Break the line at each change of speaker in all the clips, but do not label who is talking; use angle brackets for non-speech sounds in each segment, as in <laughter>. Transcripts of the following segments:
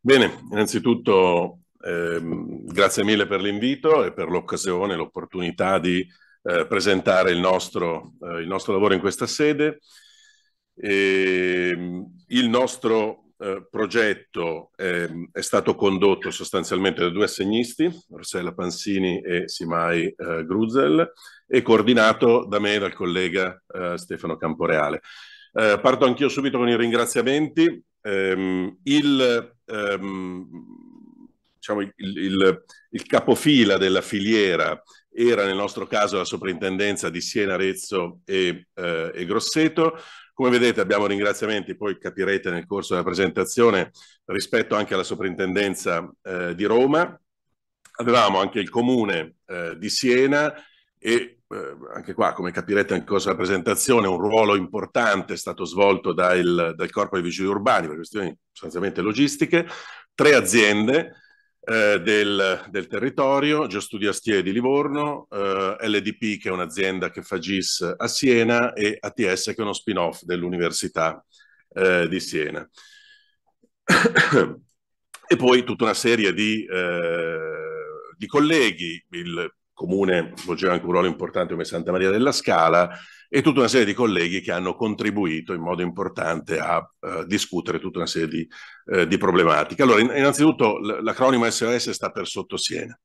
Bene, innanzitutto eh, grazie mille per l'invito e per l'occasione, l'opportunità di eh, presentare il nostro, eh, il nostro, lavoro in questa sede. E, ehm, il nostro eh, progetto ehm, è stato condotto sostanzialmente da due assegnisti, Rossella Pansini e Simai eh, Gruzel, e coordinato da me e dal collega eh, Stefano Camporeale. parto anch'io subito con i ringraziamenti. Ehm, il ehm, diciamo, il, il, il, capofila della filiera era nel nostro caso la soprintendenza di Siena, Arezzo e, eh, e Grosseto. Come vedete abbiamo ringraziamenti, poi capirete nel corso della presentazione, rispetto anche alla soprintendenza eh, di Roma. Avevamo anche il comune eh, di Siena e Ehm, anche qua, come capirete anche cosa presentazione, un ruolo importante è stato svolto dal, dal Corpo dei Vigili Urbani per questioni sostanzialmente logistiche, tre aziende eh, del, del, territorio, Giostudi Astie di Livorno, eh, LDP che è un'azienda che fa GIS a Siena e ATS che è uno spin-off dell'Università eh, di Siena. <coughs> e poi tutta una serie di eh, di colleghi, il comune svolgeva anche un ruolo importante come Santa Maria della Scala e tutta una serie di colleghi che hanno contribuito in modo importante a uh, discutere tutta una serie di, uh, di problematiche. Allora, innanzitutto l'acronimo SOS sta per Sottosiena.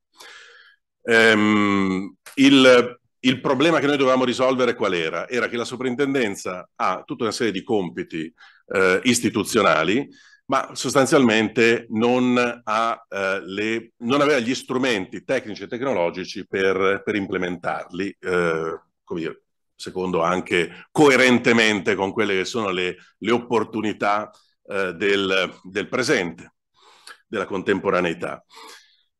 Um, il, il, problema che noi dovevamo risolvere qual era? Era che la sovrintendenza ha tutta una serie di compiti uh, istituzionali ma sostanzialmente non, ha, eh, le, non aveva gli strumenti tecnici e tecnologici per, per implementarli, eh, come dire, secondo anche coerentemente con quelle che sono le, le opportunità eh, del, del, presente, della contemporaneità.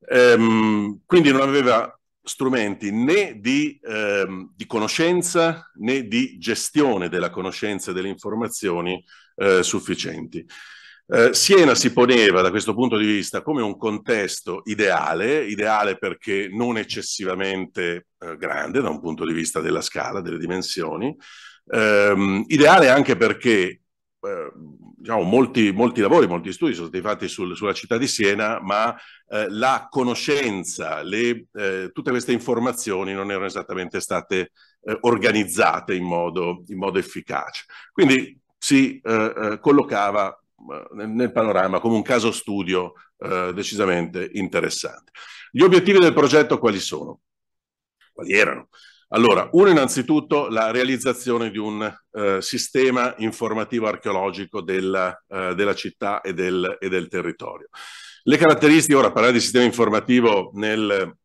Ehm, quindi non aveva strumenti né di, ehm, di, conoscenza né di gestione della conoscenza e delle informazioni eh, sufficienti. Eh, Siena si poneva da questo punto di vista come un contesto ideale, ideale perché non eccessivamente eh, grande da un punto di vista della scala, delle dimensioni, ehm, ideale anche perché eh, diciamo, molti, molti, lavori, molti studi sono stati fatti sul, sulla città di Siena, ma eh, la conoscenza, le, eh, tutte queste informazioni non erano esattamente state eh, organizzate in modo, in modo efficace. Quindi si collocava nel, nel panorama come un caso studio eh, decisamente interessante. Gli obiettivi del progetto quali sono? Quali erano? Allora, uno innanzitutto la realizzazione di un eh, sistema informativo archeologico della, eh, della città e del, e del, territorio. Le caratteristiche, ora parlare di sistema informativo nel,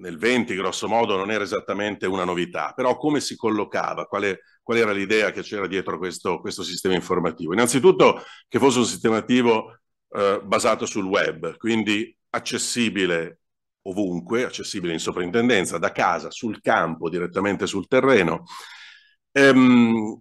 nel 20 grosso modo non era esattamente una novità, però come si collocava, quale, qual era l'idea che c'era dietro questo, questo, sistema informativo? Innanzitutto che fosse un sistema attivo eh, basato sul web, quindi accessibile ovunque, accessibile in soprintendenza, da casa, sul campo, direttamente sul terreno, ehm,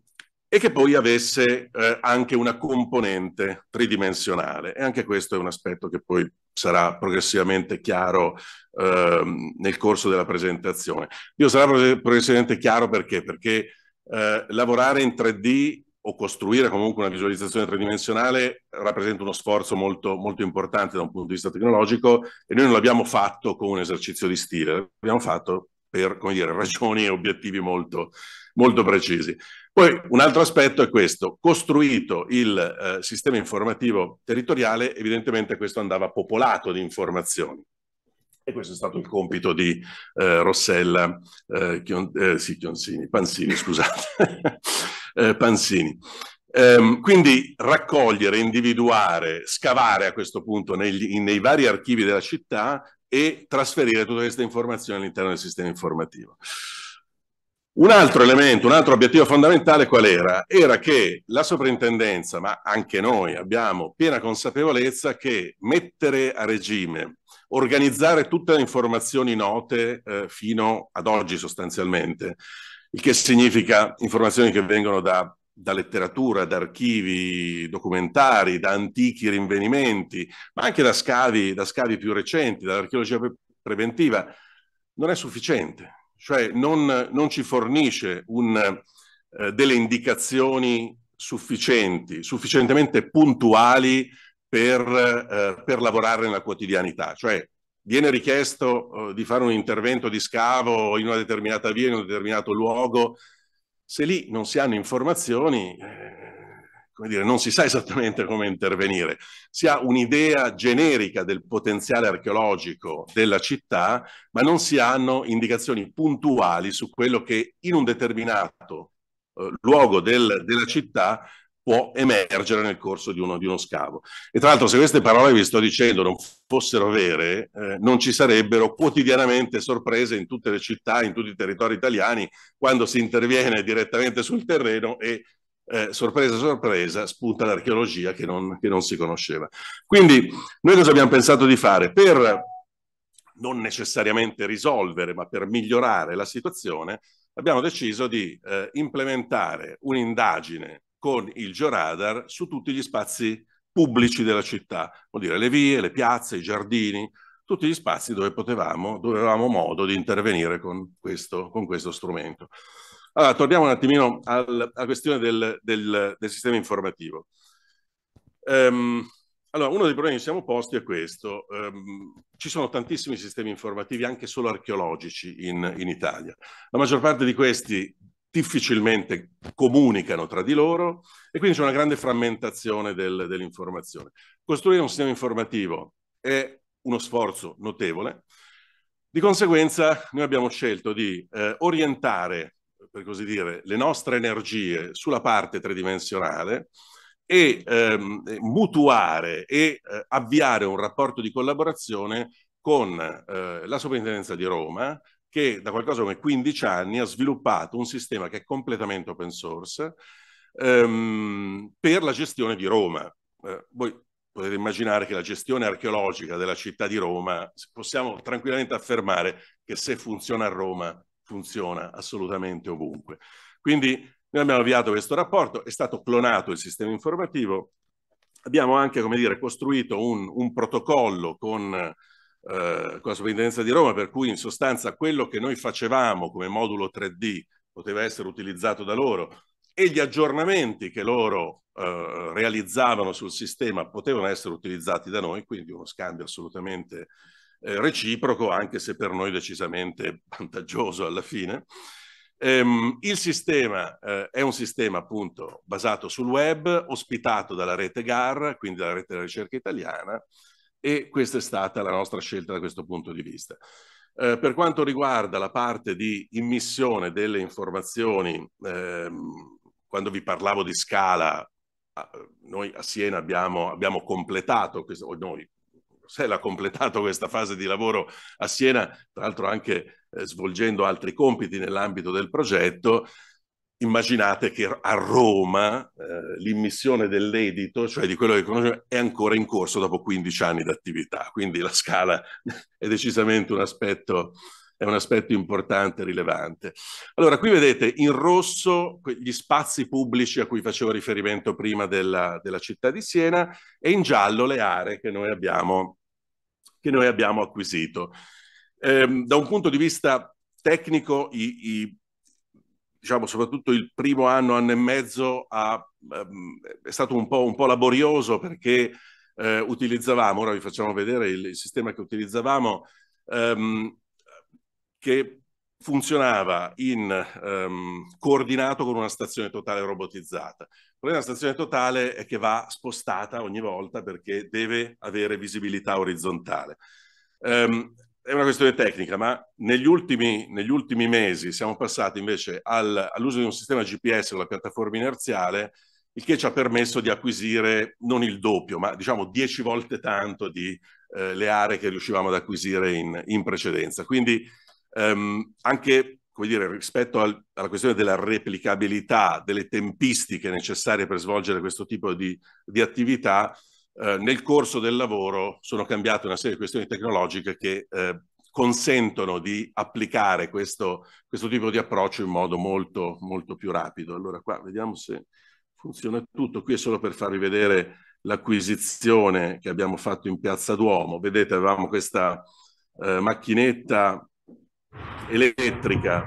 e che poi avesse eh, anche una componente tridimensionale. E anche questo è un aspetto che poi sarà progressivamente chiaro eh, nel corso della presentazione. Io sarà progressivamente chiaro perché? Perché eh, lavorare in 3D o costruire comunque una visualizzazione tridimensionale rappresenta uno sforzo molto, molto importante da un punto di vista tecnologico e noi non l'abbiamo fatto con un esercizio di stile, l'abbiamo fatto per dire, <laughs> ragioni e obiettivi molto, molto precisi. Poi un altro aspetto è questo, costruito il eh, sistema informativo territoriale, evidentemente questo andava popolato di informazioni. E questo è stato il compito di eh, Rossella, eh, Chion, eh, sì, Chionzini, Panzini, scusate, <laughs> eh, Panzini. Ehm, quindi raccogliere, individuare, scavare a questo punto negli, nei vari archivi della città e trasferire tutte queste informazioni all'interno del sistema informativo. Un altro elemento, un altro obiettivo fondamentale qual era? Era che la sovrintendenza, ma anche noi abbiamo piena consapevolezza che mettere a regime, organizzare tutte le informazioni note eh, fino ad oggi sostanzialmente, il che significa informazioni che vengono da, da letteratura, da archivi documentari, da antichi rinvenimenti, ma anche da scavi, da scavi più recenti, dall'archeologia preventiva, non è sufficiente cioè non, non ci fornisce un, eh, delle indicazioni sufficienti, sufficientemente puntuali per, eh, per lavorare nella quotidianità. Cioè, viene richiesto eh, di fare un intervento di scavo in una determinata via, in un determinato luogo, se lì non si hanno informazioni, eh, come dire, non si sa esattamente come intervenire, si ha un'idea generica del potenziale archeologico della città, ma non si hanno indicazioni puntuali su quello che in un determinato eh, luogo del, della città può emergere nel corso di uno, di uno scavo. E tra l'altro se queste parole vi sto dicendo non fossero vere, eh, non ci sarebbero quotidianamente sorprese in tutte le città, in tutti i territori italiani, quando si interviene direttamente sul terreno e eh, sorpresa sorpresa, spunta l'archeologia che non, che non si conosceva. Quindi noi cosa abbiamo pensato di fare? Per non necessariamente risolvere, ma per migliorare la situazione, abbiamo deciso di eh, implementare un'indagine con il georadar su tutti gli spazi pubblici della città, vuol dire le vie, le piazze, i giardini, tutti gli spazi dove potevamo, dove avevamo modo di intervenire con questo, con questo strumento. Allora, torniamo un attimino al, alla questione del, del, del sistema informativo. Um, allora, uno dei problemi che siamo posti è questo. Um, ci sono tantissimi sistemi informativi, anche solo archeologici, in, in Italia. La maggior parte di questi difficilmente comunicano tra di loro e quindi c'è una grande frammentazione del, dell'informazione. Costruire un sistema informativo è uno sforzo notevole, di conseguenza noi abbiamo scelto di eh, orientare per così dire, le nostre energie sulla parte tridimensionale e ehm, mutuare e eh, avviare un rapporto di collaborazione con eh, la sovrintendenza di Roma che da qualcosa come 15 anni ha sviluppato un sistema che è completamente open source ehm, per la gestione di Roma. Eh, voi potete immaginare che la gestione archeologica della città di Roma possiamo tranquillamente affermare che se funziona a Roma funziona assolutamente ovunque. Quindi noi abbiamo avviato questo rapporto, è stato clonato il sistema informativo, abbiamo anche come dire, costruito un, un protocollo con, eh, con la Sovrintendenza di Roma per cui in sostanza quello che noi facevamo come modulo 3D poteva essere utilizzato da loro e gli aggiornamenti che loro eh, realizzavano sul sistema potevano essere utilizzati da noi, quindi uno scambio assolutamente eh, reciproco, anche se per noi decisamente <laughs> vantaggioso alla fine. Ehm, il sistema eh, è un sistema appunto basato sul web, ospitato dalla rete GAR, quindi dalla rete della ricerca italiana, e questa è stata la nostra scelta da questo punto di vista. Eh, per quanto riguarda la parte di immissione delle informazioni, ehm, quando vi parlavo di scala, noi a Siena abbiamo, abbiamo completato, questo, noi, Rossella ha completato questa fase di lavoro a Siena, tra l'altro anche eh, svolgendo altri compiti nell'ambito del progetto. Immaginate che a Roma eh, l'immissione dell'edito, cioè di quello che conosciamo, è ancora in corso dopo 15 anni di attività, quindi la scala è decisamente un aspetto è un aspetto importante, rilevante. Allora, qui vedete in rosso gli spazi pubblici a cui facevo riferimento prima della, della città di Siena e in giallo le aree che noi abbiamo che noi abbiamo acquisito. Eh, da un punto di vista tecnico, i, i, diciamo, soprattutto il primo anno, anno e mezzo, ha, um, è stato un po', un po laborioso perché eh, utilizzavamo, ora vi facciamo vedere il, il sistema che utilizzavamo, um, che funzionava in um, coordinato con una stazione totale robotizzata. Il problema della stazione totale è che va spostata ogni volta perché deve avere visibilità orizzontale. Um, è una questione tecnica, ma negli ultimi, negli ultimi mesi siamo passati invece al, all'uso di un sistema GPS con la piattaforma inerziale, il che ci ha permesso di acquisire non il doppio, ma diciamo dieci volte tanto di eh, le aree che riuscivamo ad acquisire in, in precedenza. Quindi ehm, anche come dire, rispetto al, alla questione della replicabilità, delle tempistiche necessarie per svolgere questo tipo di, di attività, eh, nel corso del lavoro sono cambiate una serie di questioni tecnologiche che eh, consentono di applicare questo, questo, tipo di approccio in modo molto, molto più rapido. Allora qua vediamo se funziona tutto. Qui è solo per farvi vedere l'acquisizione che abbiamo fatto in Piazza Duomo. Vedete, avevamo questa eh, macchinetta elettrica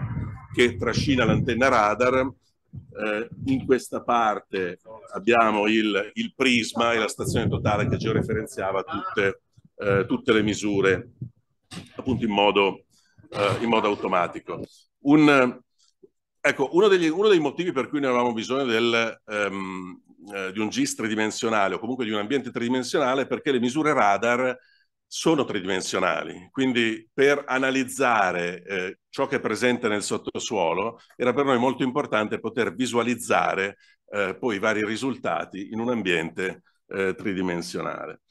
che trascina l'antenna radar. Eh, in questa parte abbiamo il, il, prisma e la stazione totale che georeferenziava tutte, eh, tutte le misure appunto in modo, eh, in modo automatico. Un, ecco, uno, degli, uno, dei motivi per cui noi avevamo bisogno del, ehm, eh, di un GIS tridimensionale o comunque di un ambiente tridimensionale è perché le misure radar sono tridimensionali, quindi per analizzare eh, ciò che è presente nel sottosuolo era per noi molto importante poter visualizzare eh, poi i vari risultati in un ambiente eh, tridimensionale.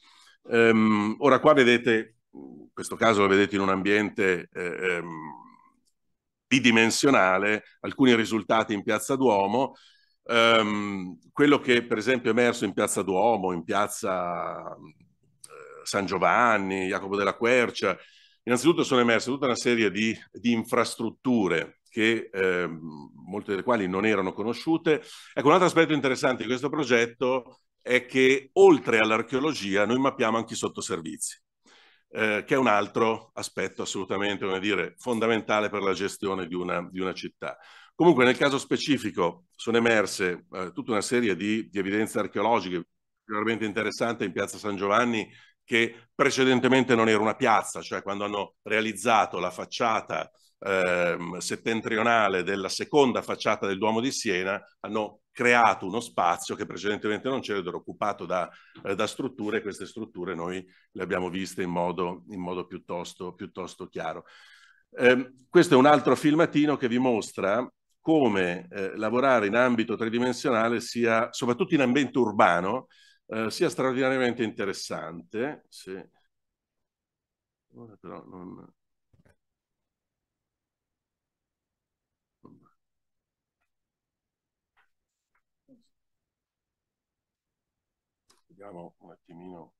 Ehm, ora qua vedete, in questo caso lo vedete in un ambiente eh, ehm, bidimensionale, alcuni risultati in Piazza Duomo, ehm, quello che per esempio è emerso in Piazza Duomo, in Piazza San Giovanni, Jacopo della Quercia. Innanzitutto sono emerse tutta una serie di, di infrastrutture che eh, molte delle quali non erano conosciute. Ecco, un altro aspetto interessante di questo progetto è che oltre all'archeologia noi mappiamo anche i sottoservizi, eh, che è un altro aspetto assolutamente, come dire, fondamentale per la gestione di una, di una città. Comunque nel caso specifico sono emerse eh, tutta una serie di, di evidenze archeologiche particolarmente interessante in piazza San Giovanni che precedentemente non era una piazza, cioè quando hanno realizzato la facciata ehm, settentrionale della seconda facciata del Duomo di Siena, hanno creato uno spazio che precedentemente non c'era ed era occupato da, eh, da strutture e queste strutture noi le abbiamo viste in modo, in modo piuttosto, piuttosto, chiaro. Eh, questo è un altro filmatino che vi mostra come eh, lavorare in ambito tridimensionale sia, soprattutto in ambiente urbano, eh, sia straordinariamente interessante. Se... Ora però non... Vediamo un attimino.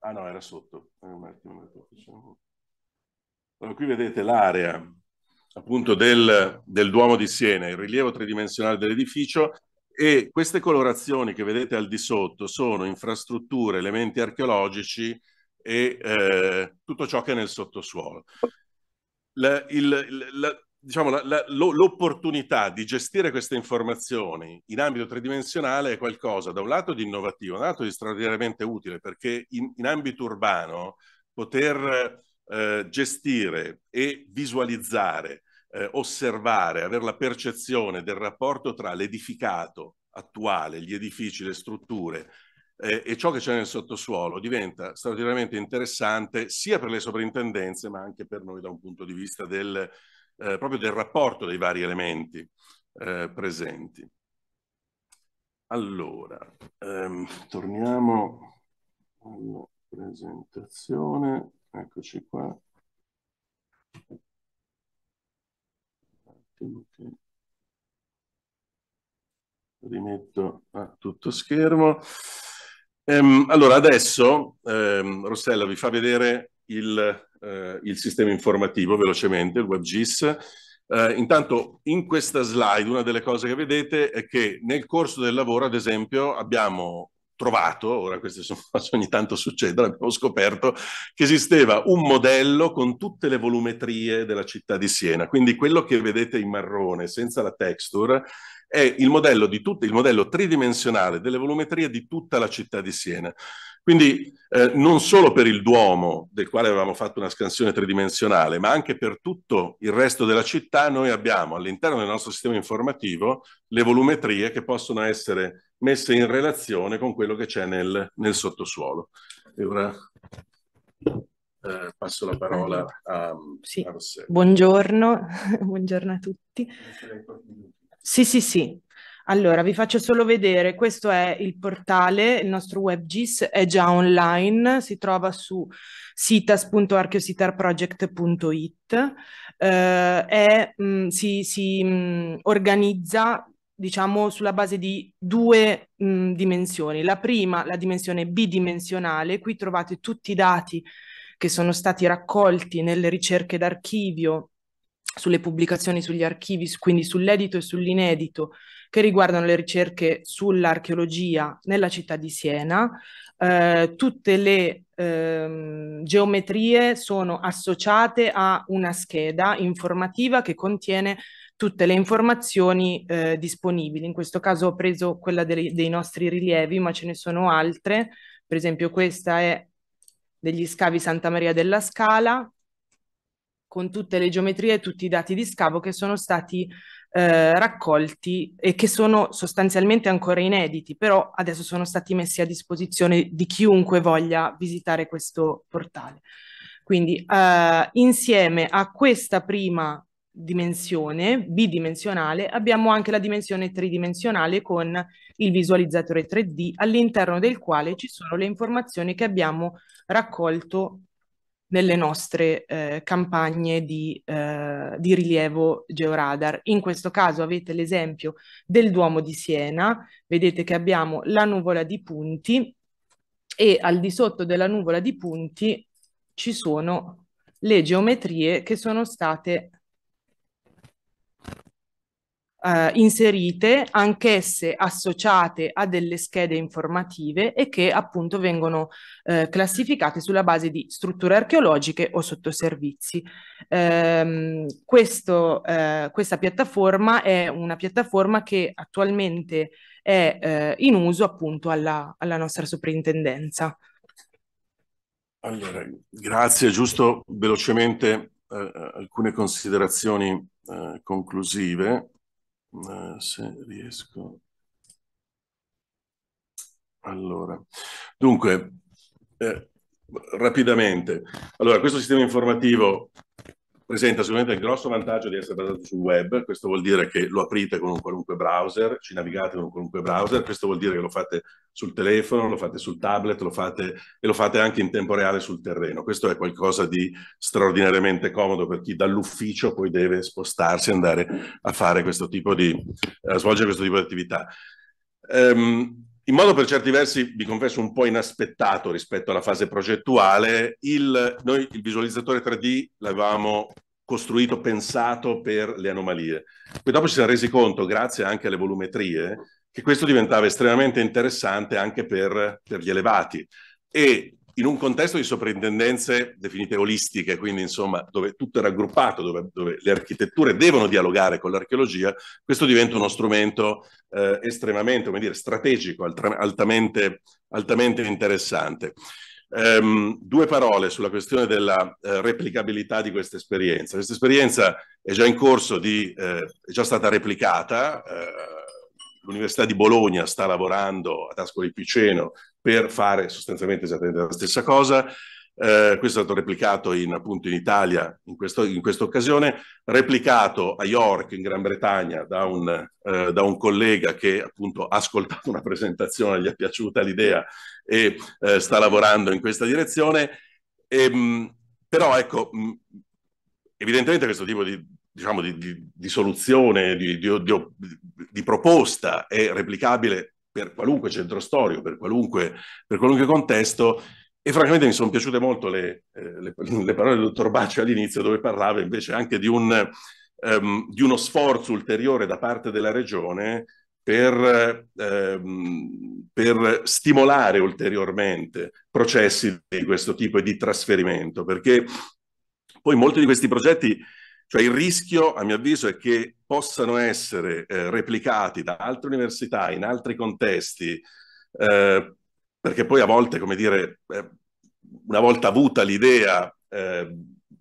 Ah no, era sotto. Eh, allora, qui vedete l'area appunto del, del Duomo di Siena, il rilievo tridimensionale dell'edificio e queste colorazioni che vedete al di sotto sono infrastrutture, elementi archeologici e eh, tutto ciò che è nel sottosuolo. La, il, la, diciamo, l'opportunità di gestire queste informazioni in ambito tridimensionale è qualcosa da un lato di innovativo, da un lato di straordinariamente utile, perché in, in ambito urbano poter eh, gestire e visualizzare eh, osservare, avere la percezione del rapporto tra l'edificato attuale, gli edifici, le strutture eh, e ciò che c'è nel sottosuolo diventa straordinariamente interessante sia per le sovrintendenze ma anche per noi da un punto di vista del, eh, proprio del rapporto dei vari elementi eh, presenti. Allora, ehm, torniamo alla presentazione, eccoci qua attimo che rimetto a tutto schermo. Ehm, allora, adesso ehm, Rossella vi fa vedere il, eh, il, sistema informativo velocemente, il WebGIS. Eh, intanto in questa slide una delle cose che vedete è che nel corso del lavoro, ad esempio, abbiamo trovato, ora queste sono cose <laughs> ogni tanto succedono, abbiamo scoperto che esisteva un modello con tutte le volumetrie della città di Siena, quindi quello che vedete in marrone senza la texture è il modello, di tut- il modello tridimensionale delle volumetrie di tutta la città di Siena. Quindi eh, non solo per il Duomo, del quale avevamo fatto una scansione tridimensionale, ma anche per tutto il resto della città, noi abbiamo all'interno del nostro sistema informativo le volumetrie che possono essere messe in relazione con quello che c'è nel, nel sottosuolo. E ora eh, passo la parola a,
sì. a Buongiorno. <laughs> Buongiorno a tutti. Sì, sì, sì. Allora, vi faccio solo vedere, questo è il portale, il nostro WebGIS è già online, si trova su sitas.archeositarproject.it, eh, è, mh, mm, si, si mh, mm, organizza diciamo sulla base di due mh, mm, dimensioni. La prima, la dimensione bidimensionale, qui trovate tutti i dati che sono stati raccolti nelle ricerche d'archivio sulle pubblicazioni sugli archivi, quindi sull'edito e sull'inedito, che riguardano le ricerche sull'archeologia nella città di Siena. Eh, tutte le ehm, geometrie sono associate a una scheda informativa che contiene tutte le informazioni eh, disponibili. In questo caso ho preso quella dei, dei nostri rilievi, ma ce ne sono altre. Per esempio questa è degli scavi Santa Maria della Scala, con tutte le geometrie e tutti i dati di scavo che sono stati eh, raccolti e che sono sostanzialmente ancora inediti, però adesso sono stati messi a disposizione di chiunque voglia visitare questo portale. Quindi eh, insieme a questa prima dimensione bidimensionale abbiamo anche la dimensione tridimensionale con il visualizzatore 3D all'interno del quale ci sono le informazioni che abbiamo raccolto nelle nostre eh, campagne di, eh, di, rilievo georadar. In questo caso avete l'esempio del Duomo di Siena, vedete che abbiamo la nuvola di punti e al di sotto della nuvola di punti ci sono le geometrie che sono state eh, inserite, anch'esse associate a delle schede informative e che appunto vengono eh, classificate sulla base di strutture archeologiche o sottoservizi. Ehm, questo, eh, questa piattaforma è una piattaforma che attualmente è eh, in uso appunto alla, alla nostra soprintendenza.
Allora, grazie. Giusto velocemente eh, alcune considerazioni eh, conclusive se riesco. Allora, dunque, eh, rapidamente. Allora, questo sistema informativo presenta sicuramente il grosso vantaggio di essere basato sul web, questo vuol dire che lo aprite con un qualunque browser, ci navigate con un qualunque browser, questo vuol dire che lo fate sul telefono, lo fate sul tablet lo fate, e lo fate anche in tempo reale sul terreno. Questo è qualcosa di straordinariamente comodo per chi dall'ufficio poi deve spostarsi e andare a fare questo tipo di, a svolgere questo tipo di attività. Um, in modo per certi versi, vi confesso, un po' inaspettato rispetto alla fase progettuale, il, noi il visualizzatore 3D l'avevamo costruito, pensato per le anomalie. Poi dopo ci siamo resi conto, grazie anche alle volumetrie, che questo diventava estremamente interessante anche per, per gli elevati. E in un contesto di soprintendenze definite olistiche, quindi insomma dove tutto è raggruppato, dove, dove le architetture devono dialogare con l'archeologia, questo diventa uno strumento eh, estremamente, come dire, strategico, altamente, altamente interessante. Um, due parole sulla questione della uh, replicabilità di questa esperienza. Questa esperienza è già in corso di, uh, è già stata replicata, uh, l'Università di Bologna sta lavorando ad Ascoli Piceno per fare sostanzialmente esattamente la stessa cosa. Eh, questo è stato replicato in, appunto in Italia in, questo, in questa occasione, replicato a York in Gran Bretagna da un, eh, da un, collega che appunto ha ascoltato una presentazione, gli è piaciuta l'idea e eh, sta lavorando in questa direzione. E, ehm, mh, però ecco, mh, mm, evidentemente questo tipo di, diciamo, di, di, di soluzione, di proposta è replicabile per qualunque centro storico, per qualunque, per qualunque contesto, e francamente mi sono piaciute molto le, eh, le, <laughs> le parole del dottor Bacci all'inizio, dove parlava invece anche di, un, ehm, di, uno sforzo ulteriore da parte della regione per, ehm, per, stimolare ulteriormente processi di questo tipo e di trasferimento, perché poi molti di questi progetti cioè il rischio, a mio avviso, è che possano essere eh, replicati da altre università in altri contesti, eh, perché poi a volte, come dire, eh, una volta avuta l'idea eh,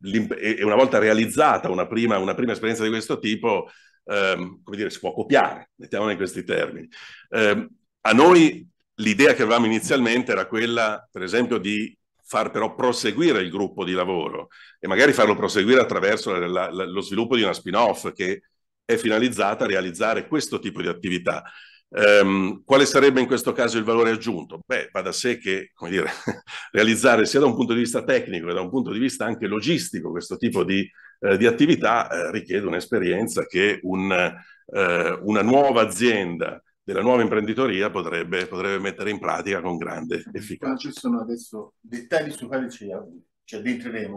e una volta realizzata una prima, una prima esperienza di questo tipo, ehm, come dire, si può copiare, mettiamola in questi termini. Ehm, a noi l'idea che avevamo inizialmente era quella, per esempio, di far però proseguire il gruppo di lavoro e magari farlo proseguire attraverso la, la, lo sviluppo di una spin-off che è finalizzata a realizzare questo tipo di attività. Um, quale sarebbe in questo caso il valore aggiunto? Beh, va da sé che dire, <laughs> realizzare sia da un punto di vista tecnico che da un punto di vista anche logistico questo tipo di, eh, di attività eh, richiede un'esperienza che un, eh, una nuova azienda della nuova imprenditoria potrebbe, potrebbe mettere in pratica con grande efficacia.
Ci sono adesso dettagli su quali ci, ci addentreremo,